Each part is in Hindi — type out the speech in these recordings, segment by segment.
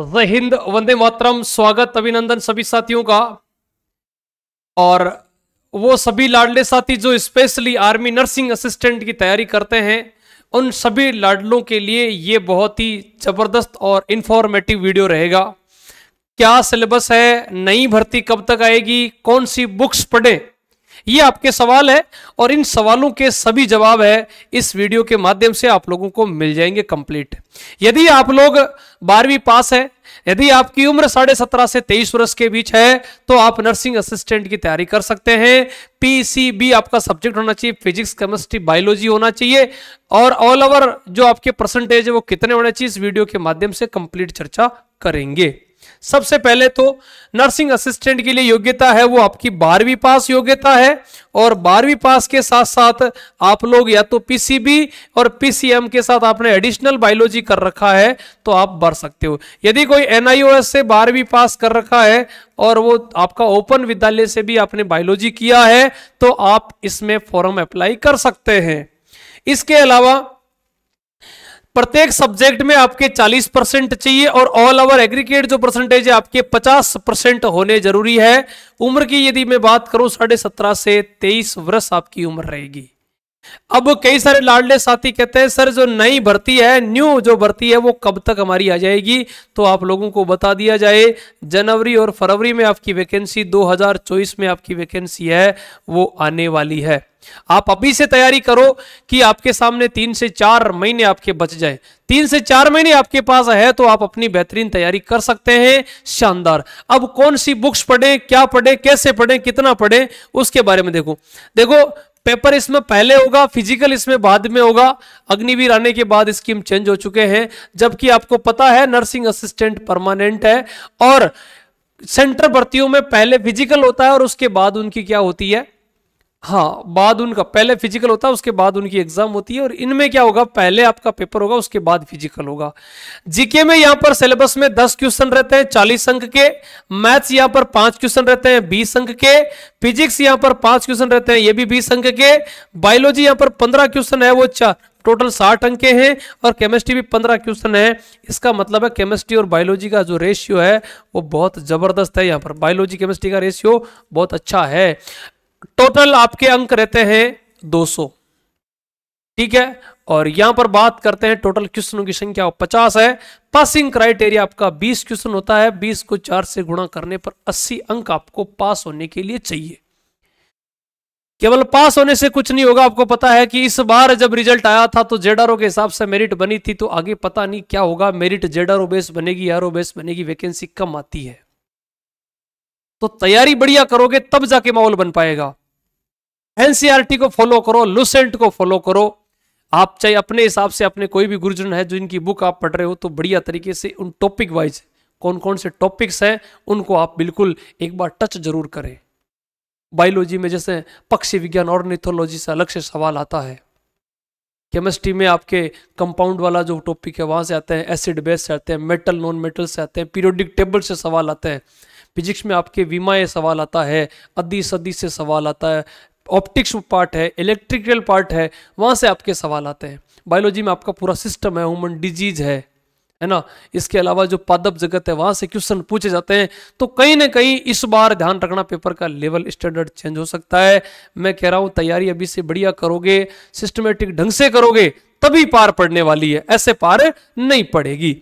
जय हिंद वंदे मातरम स्वागत अभिनंदन सभी साथियों का और वो सभी लाडले साथी जो स्पेशली आर्मी नर्सिंग असिस्टेंट की तैयारी करते हैं उन सभी लाडलों के लिए ये बहुत ही ज़बरदस्त और इन्फॉर्मेटिव वीडियो रहेगा क्या सिलेबस है नई भर्ती कब तक आएगी कौन सी बुक्स पढ़ें ये आपके सवाल है और इन सवालों के सभी जवाब है इस वीडियो के माध्यम से आप लोगों को मिल जाएंगे कंप्लीट यदि आप लोग बारहवीं पास है यदि आपकी उम्र साढ़े सत्रह से तेईस वर्ष के बीच है तो आप नर्सिंग असिस्टेंट की तैयारी कर सकते हैं पीसीबी आपका सब्जेक्ट होना चाहिए फिजिक्स केमिस्ट्री बायोलॉजी होना चाहिए और ऑल ओवर जो आपके परसेंटेज है वो कितने होने चाहिए इस वीडियो के माध्यम से कंप्लीट चर्चा करेंगे सबसे पहले तो नर्सिंग असिस्टेंट के लिए योग्यता है वो आपकी बारहवीं पास योग्यता है और बारहवीं पास के साथ साथ आप लोग या तो पीसीबी और पीसीएम के साथ आपने एडिशनल बायोलॉजी कर रखा है तो आप भर सकते हो यदि कोई एनआईओएस से बारहवीं पास कर रखा है और वो आपका ओपन विद्यालय से भी आपने बायोलॉजी किया है तो आप इसमें फॉर्म अप्लाई कर सकते हैं इसके अलावा प्रत्येक सब्जेक्ट में आपके 40 परसेंट चाहिए और ऑल ओवर एग्रीकेट जो परसेंटेज है आपके 50 परसेंट होने जरूरी है उम्र की यदि मैं बात करूं साढ़े सत्रह से तेईस वर्ष आपकी उम्र रहेगी अब कई सारे लाडले साथी कहते हैं सर जो नई भर्ती है न्यू जो भर्ती है वो कब तक हमारी आ जाएगी तो आप लोगों को बता दिया जाए जनवरी और फरवरी में आपकी वैकेंसी 2024 में आपकी वैकेंसी है वो आने वाली है आप अभी से तैयारी करो कि आपके सामने तीन से चार महीने आपके बच जाए तीन से चार महीने आपके पास है तो आप अपनी बेहतरीन तैयारी कर सकते हैं शानदार अब कौन सी बुक्स पढ़ें क्या पढ़ें कैसे पढ़ें कितना पढ़ें उसके बारे में देखो देखो पेपर इसमें पहले होगा फिजिकल इसमें बाद में होगा अग्निवीर आने के बाद स्कीम चेंज हो चुके हैं जबकि आपको पता है नर्सिंग असिस्टेंट परमानेंट है और सेंटर भर्तियों में पहले फिजिकल होता है और उसके बाद उनकी क्या होती है हाँ बाद उनका पहले फिजिकल होता है उसके बाद उनकी एग्जाम होती है और इनमें क्या होगा पहले आपका पेपर होगा उसके बाद फिजिकल होगा जीके में यहां पर सिलेबस में दस क्वेश्चन रहते हैं चालीस अंक के मैथ्स यहां पर पांच क्वेश्चन रहते हैं बीस अंक के फिजिक्स यहां पर पांच क्वेश्चन रहते हैं ये भी बीस अंक के बायोलॉजी यहां पर पंद्रह क्वेश्चन है वो चार टोटल साठ अंक हैं और केमिस्ट्री भी पंद्रह क्वेश्चन है इसका मतलब है केमिस्ट्री और बायोलॉजी का जो रेशियो है वो बहुत ज़बरदस्त है यहाँ पर बायोलॉजी केमिस्ट्री का रेशियो बहुत अच्छा है टोटल आपके अंक रहते हैं 200 ठीक है और यहां पर बात करते हैं टोटल क्वेश्चनों की संख्या 50 है पासिंग क्राइटेरिया आपका 20 क्वेश्चन होता है 20 को 4 से गुणा करने पर 80 अंक आपको पास होने के लिए चाहिए केवल पास होने से कुछ नहीं होगा आपको पता है कि इस बार जब रिजल्ट आया था तो जेडारो के हिसाब से मेरिट बनी थी तो आगे पता नहीं क्या होगा मेरिट जेडारो बेस बनेगी यारो बेस बनेगी वैकेंसी कम आती है तो तैयारी बढ़िया करोगे तब जाके माहौल बन पाएगा एनसीआरटी को फॉलो करो लुसेंट को फॉलो करो आप चाहे अपने हिसाब से अपने कोई भी गुरुजन है जो इनकी बुक आप पढ़ रहे हो तो बढ़िया तरीके से उन टॉपिक वाइज कौन कौन से टॉपिक्स हैं उनको आप बिल्कुल एक बार टच जरूर करें बायोलॉजी में जैसे पक्षी विज्ञान और निथोलॉजी से अलग से सवाल आता है केमिस्ट्री में आपके कंपाउंड वाला जो टॉपिक है वहाँ से आते हैं एसिड बेस से आते हैं मेटल नॉन मेटल से आते हैं पीरियोडिक टेबल से सवाल आते हैं फिजिक्स में आपके विमा ये सवाल आता है अदी सदी से सवाल आता है ऑप्टिक्स पार्ट है इलेक्ट्रिकल पार्ट है वहाँ से आपके सवाल आते हैं बायोलॉजी में आपका पूरा सिस्टम है ह्यूमन डिजीज है है ना इसके अलावा जो पादप जगत है वहां से क्वेश्चन पूछे जाते हैं तो कहीं ना कहीं इस बार ध्यान रखना पेपर का लेवल स्टैंडर्ड चेंज हो सकता है मैं कह रहा हूं तैयारी अभी से बढ़िया करोगे सिस्टमेटिक ढंग से करोगे तभी पार पड़ने वाली है ऐसे पार नहीं पड़ेगी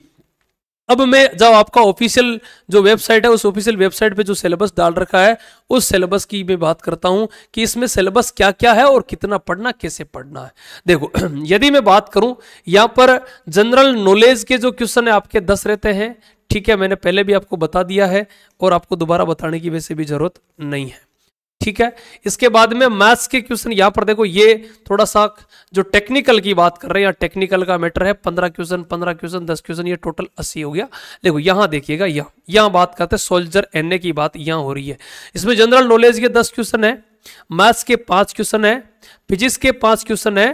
अब मैं जब आपका ऑफिशियल जो वेबसाइट है उस ऑफिशियल वेबसाइट पे जो सिलेबस डाल रखा है उस सिलेबस की मैं बात करता हूं कि इसमें सिलेबस क्या क्या है और कितना पढ़ना कैसे पढ़ना है देखो यदि मैं बात करूं यहां पर जनरल नॉलेज के जो क्वेश्चन है आपके दस रहते हैं ठीक है मैंने पहले भी आपको बता दिया है और आपको दोबारा बताने की वैसे भी जरूरत नहीं है ठीक है इसके बाद में मैथ्स के क्वेश्चन यहां पर देखो ये थोड़ा सा जो टेक्निकल की बात कर रहे हैं यहाँ टेक्निकल का मैटर है पंद्रह क्वेश्चन पंद्रह क्वेश्चन दस क्वेश्चन ये टोटल अस्सी हो गया देखो यहां देखिएगा यहाँ यहां बात करते हैं सोल्जर एनए की बात यहां हो रही है इसमें जनरल नॉलेज के दस क्वेश्चन है मैथ्स के पांच क्वेश्चन है फिजिक्स के पांच क्वेश्चन है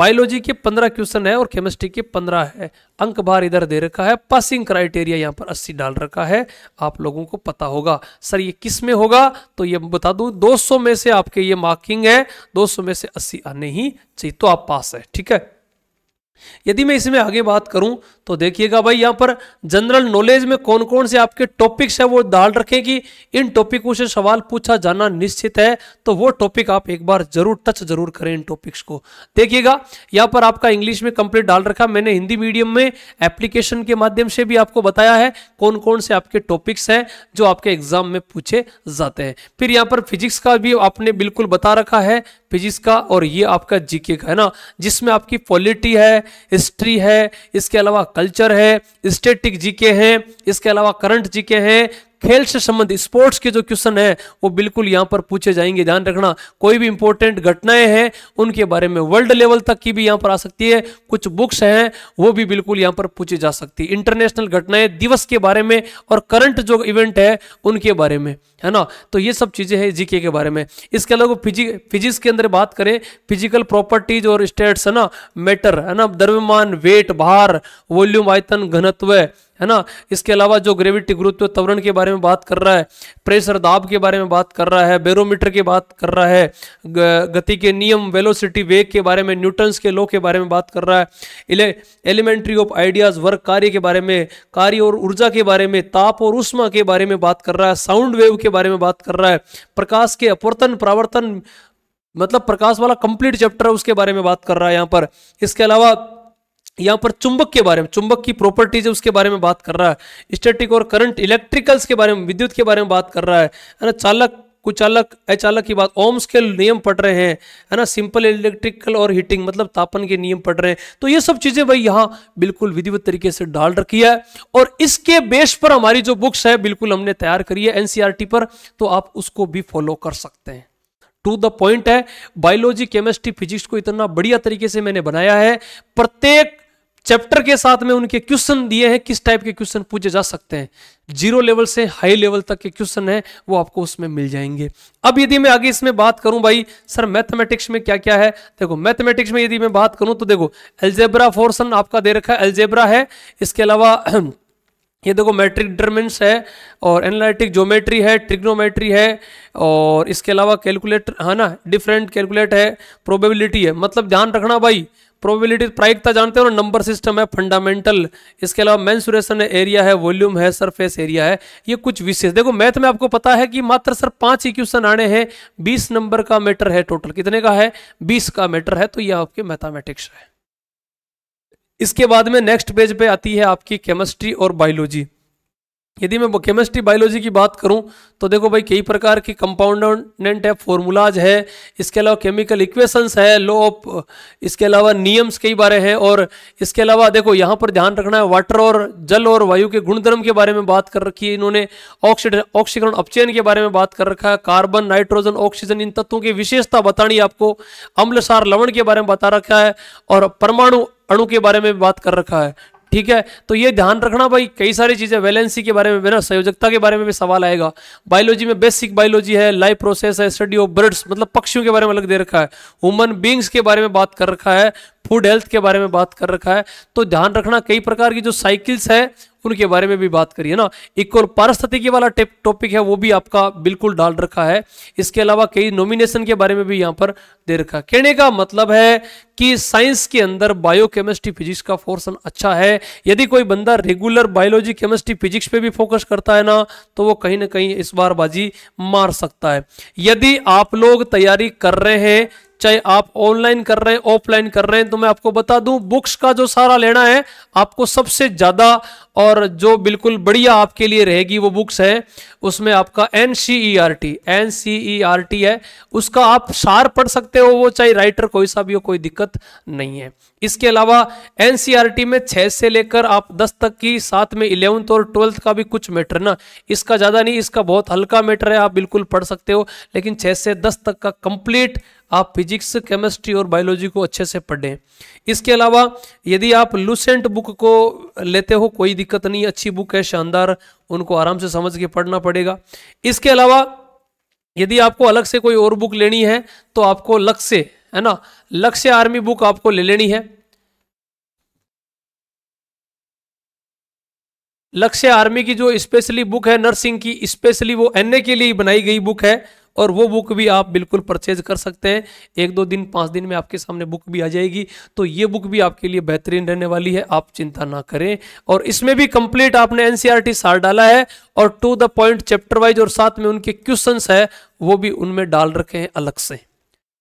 बायोलॉजी के पंद्रह क्वेश्चन है और केमिस्ट्री के पंद्रह है अंक बार इधर दे रखा है पासिंग क्राइटेरिया यहां पर अस्सी डाल रखा है आप लोगों को पता होगा सर ये किस में होगा तो ये बता दू दो में से आपके ये मार्किंग है दो में से अस्सी आने ही चाहिए तो आप पास है ठीक है यदि मैं इसमें आगे बात करूं तो देखिएगा भाई यहां पर जनरल नॉलेज में कौन कौन से आपके टॉपिक्स है वो डाल रखें कि इन टॉपिकों से सवाल पूछा जाना निश्चित है तो वो टॉपिक आप एक बार जरूर टच जरूर करें इन टॉपिक्स को देखिएगा यहां पर आपका इंग्लिश में कंप्लीट डाल रखा मैंने हिंदी मीडियम में एप्लीकेशन के माध्यम से भी आपको बताया है कौन कौन से आपके टॉपिक्स हैं जो आपके एग्जाम में पूछे जाते हैं फिर यहां पर फिजिक्स का भी आपने बिल्कुल बता रखा है फिजिक्स का और ये आपका जीके का है ना जिसमें आपकी पॉलिटी है हिस्ट्री है इसके अलावा कल्चर है स्टेटिक जीके हैं इसके अलावा करंट जीके हैं खेल से संबंधित स्पोर्ट्स के जो क्वेश्चन है वो बिल्कुल यहाँ पर पूछे जाएंगे ध्यान रखना कोई भी इंपॉर्टेंट घटनाएं हैं उनके बारे में वर्ल्ड लेवल तक की भी यहाँ पर आ सकती है कुछ बुक्स हैं वो भी बिल्कुल यहाँ पर पूछी जा सकती है इंटरनेशनल घटनाएं दिवस के बारे में और करंट जो इवेंट है उनके बारे में है ना तो ये सब चीज़ें हैं जीके के बारे में इसके अलावा फिजिक फिजिक्स के अंदर बात करें फिजिकल प्रॉपर्टीज और स्टेट्स है ना मैटर है ना द्रव्यमान वेट भार वॉल्यूम आयतन घनत्व है ना इसके अलावा जो ग्रेविटी गुरुत्व त्वरण के बारे में बात कर रहा है प्रेशर दाब के बारे में बात कर रहा है बेरोमीटर की बात कर रहा है गति के नियम वेलोसिटी वेग के बारे में न्यूटन्स के लॉ के बारे में बात कर रहा है इले एलिमेंट्री ऑफ आइडियाज वर्क कार्य के बारे में कार्य और ऊर्जा के बारे में ताप और उष्मा के बारे में बात कर रहा है साउंड वेव के बारे में बात कर रहा है प्रकाश के अपवर्तन प्रावर्तन मतलब प्रकाश वाला कंप्लीट चैप्टर है उसके बारे में बात कर रहा है यहाँ पर इसके अलावा यहां पर चुंबक के बारे में चुंबक की प्रॉपर्टीज है उसके बारे में बात कर रहा है स्टैटिक और करंट इलेक्ट्रिकल्स के बारे में विद्युत के बारे में बात कर रहा है है ना चालक कुचालक अचालक की बात ओम्स के नियम पढ़ रहे हैं है ना सिंपल इलेक्ट्रिकल और हीटिंग मतलब तापन के नियम पढ़ रहे हैं तो ये सब चीज़ें भाई यहाँ बिल्कुल विधिवत तरीके से डाल रखी है और इसके बेस पर हमारी जो बुक्स है बिल्कुल हमने तैयार करी है एनसीईआरटी e पर तो आप उसको भी फॉलो कर सकते हैं टू द पॉइंट है बायोलॉजी केमिस्ट्री फिजिक्स को इतना बढ़िया तरीके से मैंने बनाया है प्रत्येक चैप्टर के साथ में उनके क्वेश्चन दिए हैं किस टाइप के क्वेश्चन पूछे जा सकते हैं जीरो लेवल से हाई लेवल तक के क्वेश्चन है वो आपको उसमें मिल जाएंगे अब यदि मैं आगे इसमें बात करूं भाई सर मैथमेटिक्स में क्या क्या है देखो मैथमेटिक्स में यदि मैं बात करूं तो देखो एल्जेब्रा फोर्सन आपका दे रखा है एल्जेब्रा है इसके अलावा ये देखो मैट्रिक डिटर्मेंट्स है और एनालिटिक ज्योमेट्री है ट्रिग्नोमेट्री है और इसके अलावा कैलकुलेटर हाँ है ना डिफरेंट कैलकुलेट है प्रोबेबिलिटी है मतलब ध्यान रखना भाई प्रोबेबिलिटी प्रायिकता जानते हो ना नंबर सिस्टम है फंडामेंटल इसके अलावा मैंसुरेशन एरिया है वॉल्यूम है सरफेस एरिया है ये कुछ विशेष देखो मैथ में आपको पता है कि मात्र सर पांच इक्वेशन आने हैं बीस नंबर का मैटर है टोटल कितने का है बीस का मैटर है तो यह आपके मैथामेटिक्स है इसके बाद में नेक्स्ट पेज पे आती है आपकी केमिस्ट्री और बायोलॉजी यदि मैं केमिस्ट्री बायोलॉजी की बात करूं तो देखो भाई कई प्रकार की कंपाउंडेंट है फॉर्मूलाज है इसके अलावा केमिकल इक्वेशंस है लो ऑफ इसके अलावा नियम्स कई बारे हैं और इसके अलावा देखो यहाँ पर ध्यान रखना है वाटर और जल और वायु के गुणधर्म के बारे में बात कर रखी है इन्होंने ऑक्सीड ऑक्सीकरण अपचयन के बारे में बात कर रखा है कार्बन नाइट्रोजन ऑक्सीजन इन तत्वों की विशेषता बतानी आपको अम्लसार लवण के बारे में बता रखा है और परमाणु अणु के बारे में बात कर रखा है ठीक है तो ये ध्यान रखना भाई कई सारी चीज़ें वैलेंसी के बारे में ना संयोजकता के बारे में भी सवाल आएगा बायोलॉजी में बेसिक बायोलॉजी है लाइफ प्रोसेस है स्टडी ऑफ बर्ड्स मतलब पक्षियों के बारे में अलग दे रखा है ह्यूमन बींग्स के बारे में बात कर रखा है फूड हेल्थ के बारे में बात कर रखा है तो ध्यान रखना कई प्रकार की जो साइकिल्स है उनके बारे में भी बात करिए ना एक और पारस्थितिकी वाला टॉपिक है वो भी आपका बिल्कुल डाल रखा है इसके अलावा कई नॉमिनेशन के बारे में भी यहाँ पर दे रखा है कहने का मतलब है कि साइंस के अंदर बायोकेमिस्ट्री फिजिक्स का पोर्सन अच्छा है यदि कोई बंदा रेगुलर बायोलॉजी केमिस्ट्री फिजिक्स पे भी फोकस करता है ना तो वो कहीं ना कहीं इस बार बाजी मार सकता है यदि आप लोग तैयारी कर रहे हैं चाहे आप ऑनलाइन कर रहे हैं ऑफलाइन कर रहे हैं तो मैं आपको बता दूं बुक्स का जो सारा लेना है आपको सबसे ज़्यादा और जो बिल्कुल बढ़िया आपके लिए रहेगी वो बुक्स है उसमें आपका N C E R T N C E R T है उसका आप सार पढ़ सकते हो वो चाहे राइटर कोई सा भी हो कोई दिक्कत नहीं है इसके अलावा एन सी आर टी में छः से लेकर आप दस तक की साथ में इलेवंथ और ट्वेल्थ का भी कुछ मैटर ना इसका ज़्यादा नहीं इसका बहुत हल्का मैटर है आप बिल्कुल पढ़ सकते हो लेकिन छः से दस तक का कंप्लीट आप फिजिक्स केमिस्ट्री और बायोलॉजी को अच्छे से पढ़ें इसके अलावा यदि आप लूसेंट बुक को लेते हो कोई दिक्कत नहीं अच्छी बुक है शानदार उनको आराम से समझ के पढ़ना पड़ेगा इसके अलावा यदि आपको अलग से कोई और बुक लेनी है तो आपको लक्ष्य है ना लक्ष्य आर्मी बुक आपको ले लेनी है लक्ष्य आर्मी की जो स्पेशली बुक है नर्सिंग की स्पेशली वो एनए के लिए बनाई गई बुक है और वो बुक भी आप बिल्कुल परचेज कर सकते हैं एक दो दिन पाँच दिन में आपके सामने बुक भी आ जाएगी तो ये बुक भी आपके लिए बेहतरीन रहने वाली है आप चिंता ना करें और इसमें भी कंप्लीट आपने एनसीआरटी e सार डाला है और to the point chapter wise और साथ में उनके क्वेश्चन है वो भी उनमें डाल रखे हैं अलग से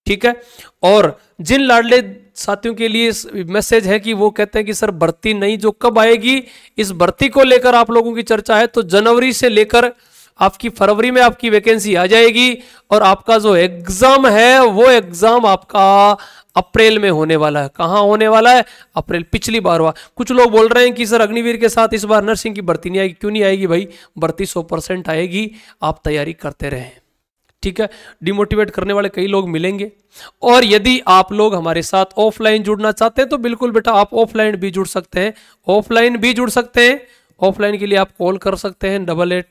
ठीक है और जिन लाडले साथियों के लिए मैसेज है कि वो कहते हैं कि सर भर्ती नहीं जो कब आएगी इस भर्ती को लेकर आप लोगों की चर्चा है तो जनवरी से लेकर आपकी फरवरी में आपकी वैकेंसी आ जाएगी और आपका जो एग्ज़ाम है वो एग्ज़ाम आपका अप्रैल में होने वाला है कहाँ होने वाला है अप्रैल पिछली बार हुआ कुछ लोग बोल रहे हैं कि सर अग्निवीर के साथ इस बार नर्सिंग की भर्ती नहीं आएगी क्यों नहीं आएगी भाई भर्ती सौ परसेंट आएगी आप तैयारी करते रहें ठीक है डिमोटिवेट करने वाले कई लोग मिलेंगे और यदि आप लोग हमारे साथ ऑफलाइन जुड़ना चाहते हैं तो बिल्कुल बेटा आप ऑफलाइन भी जुड़ सकते हैं ऑफलाइन भी जुड़ सकते हैं ऑफलाइन के लिए आप कॉल कर सकते हैं double eight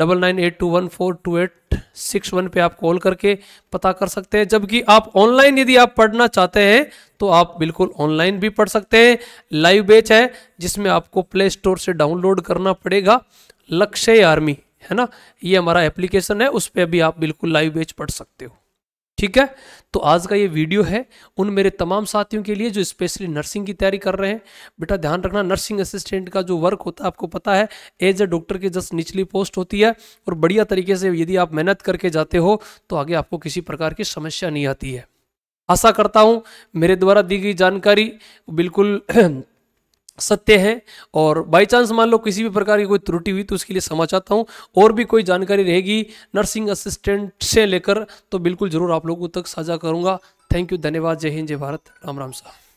double nine eight two one four two eight six one पर आप कॉल करके पता कर सकते हैं जबकि आप ऑनलाइन यदि आप पढ़ना चाहते हैं तो आप बिल्कुल ऑनलाइन भी पढ़ सकते हैं लाइव बेच है जिसमें आपको प्ले स्टोर से डाउनलोड करना पड़ेगा लक्ष्य आर्मी है ना ये हमारा एप्लीकेशन है उस पर भी आप बिल्कुल लाइव बेच पढ़ सकते हो ठीक है तो आज का ये वीडियो है उन मेरे तमाम साथियों के लिए जो स्पेशली नर्सिंग की तैयारी कर रहे हैं बेटा ध्यान रखना नर्सिंग असिस्टेंट का जो वर्क होता है आपको पता है एज ए डॉक्टर की जस्ट निचली पोस्ट होती है और बढ़िया तरीके से यदि आप मेहनत करके जाते हो तो आगे आपको किसी प्रकार की समस्या नहीं आती है आशा करता हूँ मेरे द्वारा दी गई जानकारी बिल्कुल सत्य है और बाय चांस मान लो किसी भी प्रकार की कोई त्रुटि हुई तो उसके लिए समा चाहता हूँ और भी कोई जानकारी रहेगी नर्सिंग असिस्टेंट से लेकर तो बिल्कुल ज़रूर आप लोगों तक साझा करूँगा थैंक यू धन्यवाद जय हिंद जय भारत राम राम साहब